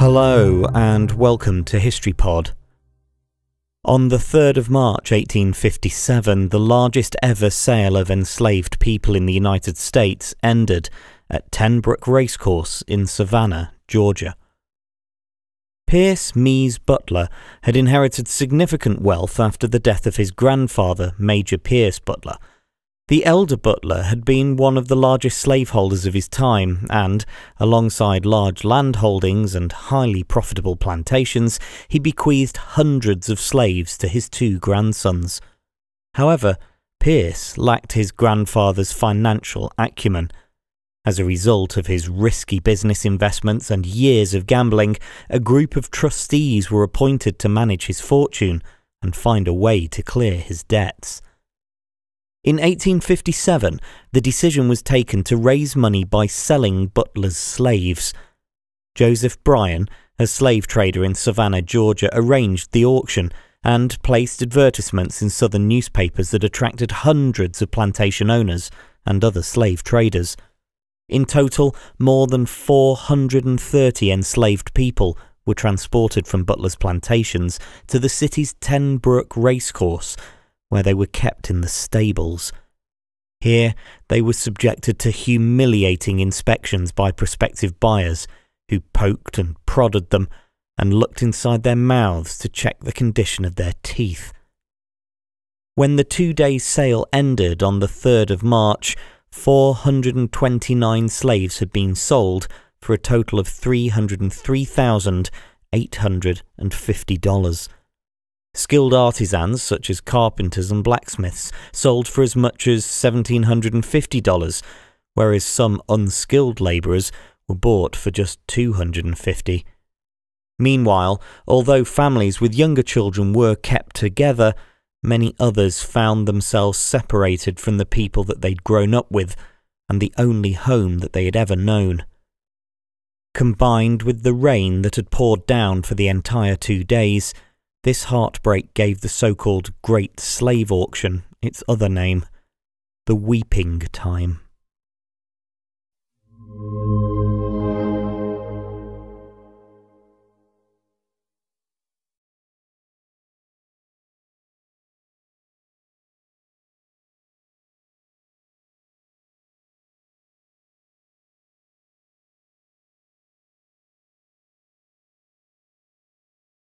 Hello and welcome to History Pod. On the 3rd of March 1857, the largest ever sale of enslaved people in the United States ended at Tenbrook Racecourse in Savannah, Georgia. Pierce Mees Butler had inherited significant wealth after the death of his grandfather, Major Pierce Butler, the elder Butler had been one of the largest slaveholders of his time, and, alongside large landholdings and highly profitable plantations, he bequeathed hundreds of slaves to his two grandsons. However, Pierce lacked his grandfather's financial acumen. As a result of his risky business investments and years of gambling, a group of trustees were appointed to manage his fortune and find a way to clear his debts. In 1857, the decision was taken to raise money by selling butlers' slaves. Joseph Bryan, a slave trader in Savannah, Georgia, arranged the auction and placed advertisements in southern newspapers that attracted hundreds of plantation owners and other slave traders. In total, more than 430 enslaved people were transported from Butler's plantations to the city's Ten Brook racecourse, where they were kept in the stables. Here, they were subjected to humiliating inspections by prospective buyers, who poked and prodded them and looked inside their mouths to check the condition of their teeth. When the two day sale ended on the 3rd of March, 429 slaves had been sold for a total of $303,850. Skilled artisans, such as carpenters and blacksmiths, sold for as much as $1,750, whereas some unskilled labourers were bought for just 250 Meanwhile, although families with younger children were kept together, many others found themselves separated from the people that they'd grown up with and the only home that they had ever known. Combined with the rain that had poured down for the entire two days, this heartbreak gave the so called Great Slave Auction its other name, the Weeping Time.